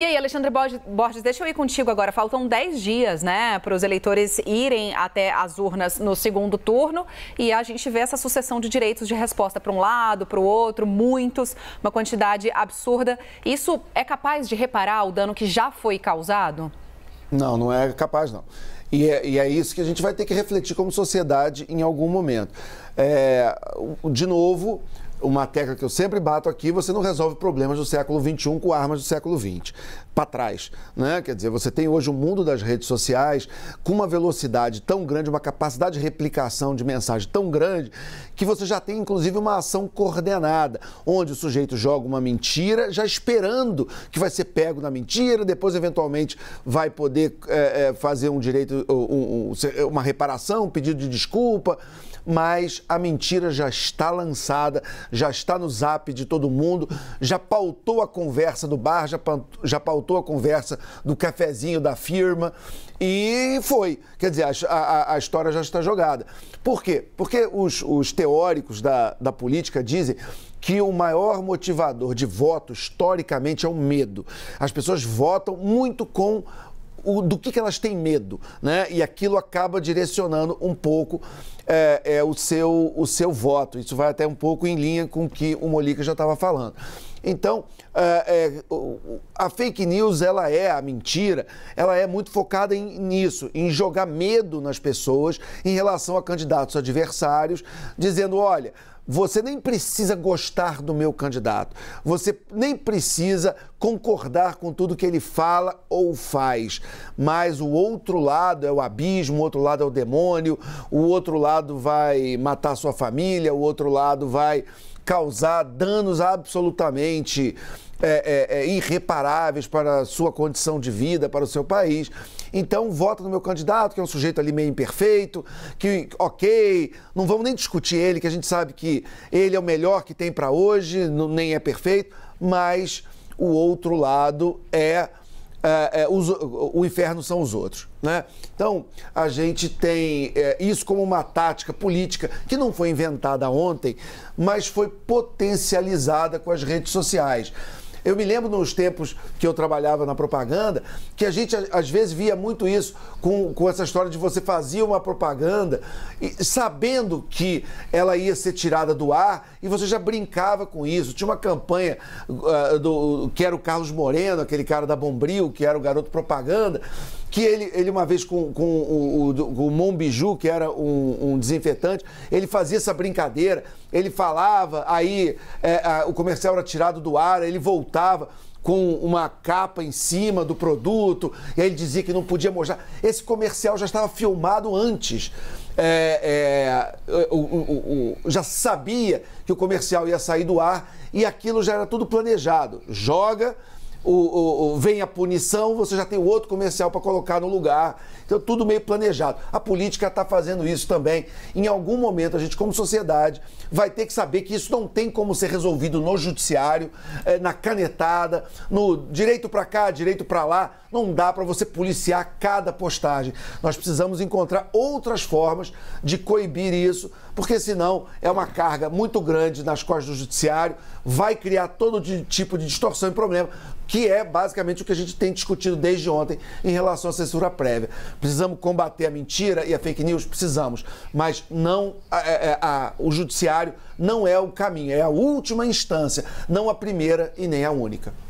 E aí, Alexandre Borges, deixa eu ir contigo agora. Faltam 10 dias, né, para os eleitores irem até as urnas no segundo turno e a gente vê essa sucessão de direitos de resposta para um lado, para o outro, muitos, uma quantidade absurda. Isso é capaz de reparar o dano que já foi causado? Não, não é capaz, não. E é, e é, isso que a gente vai ter que refletir como sociedade em algum momento. É, de novo, uma tecla que eu sempre bato aqui, você não resolve problemas do século XXI com armas do século XX. Para trás, né? Quer dizer, você tem hoje o um mundo das redes sociais com uma velocidade tão grande, uma capacidade de replicação de mensagem tão grande, que você já tem inclusive uma ação coordenada, onde o sujeito joga uma mentira, já esperando que vai ser pego na mentira, depois eventualmente vai poder é, é, fazer um direito, um, um, uma reparação, um pedido de desculpa, mas a mentira já está lançada, já está no zap de todo mundo, já pautou a conversa do bar, já, já pautou a conversa do cafezinho da firma e foi. Quer dizer, a, a, a história já está jogada. Por quê? Porque os, os teóricos da, da política dizem que o maior motivador de voto historicamente é o medo. As pessoas votam muito com o, do que, que elas têm medo, né? E aquilo acaba direcionando um pouco é, é, o, seu, o seu voto. Isso vai até um pouco em linha com o que o Molica já estava falando. Então, é, é a fake news, ela é a mentira, ela é muito focada em, nisso, em jogar medo nas pessoas em relação a candidatos adversários, dizendo: olha, você nem precisa gostar do meu candidato, você nem precisa concordar com tudo que ele fala ou faz, mas o outro lado é o abismo, o outro lado é o demônio, o outro lado lado vai matar sua família, o outro lado vai causar danos absolutamente é, é, é, irreparáveis para a sua condição de vida, para o seu país. Então, vota no meu candidato, que é um sujeito ali meio imperfeito, que, ok, não vamos nem discutir ele, que a gente sabe que ele é o melhor que tem para hoje, não, nem é perfeito, mas o outro lado é é, é, os, o inferno são os outros. Né? Então, a gente tem é, isso como uma tática política que não foi inventada ontem, mas foi potencializada com as redes sociais. Eu me lembro nos tempos que eu trabalhava na propaganda, que a gente às vezes via muito isso com, com essa história de você fazia uma propaganda e, sabendo que ela ia ser tirada do ar e você já brincava com isso. Tinha uma campanha uh, do que era o Carlos Moreno, aquele cara da Bombril, que era o garoto propaganda, que ele, ele uma vez com, com o, o, o Monbiju, que era um, um, desinfetante, ele fazia essa brincadeira, ele falava, aí é, a, o comercial era tirado do ar, ele voltava com uma capa em cima do produto, e aí ele dizia que não podia mostrar. Esse comercial já estava filmado antes. É, é, o, o, o, já sabia que o comercial ia sair do ar e aquilo já era tudo planejado. Joga o, o, vem a punição, você já tem outro comercial para colocar no lugar. Então, tudo meio planejado. A política está fazendo isso também. Em algum momento, a gente, como sociedade, vai ter que saber que isso não tem como ser resolvido no judiciário, eh, na canetada, no direito para cá, direito para lá. Não dá para você policiar cada postagem. Nós precisamos encontrar outras formas de coibir isso, porque senão é uma carga muito grande nas costas do judiciário, vai criar todo tipo de distorção e problema que é basicamente o que a gente tem discutido desde ontem em relação à censura prévia. Precisamos combater a mentira e a fake news? Precisamos, mas não a, a, é, é, a, o judiciário não é o caminho, é a última instância, não a primeira e nem a única.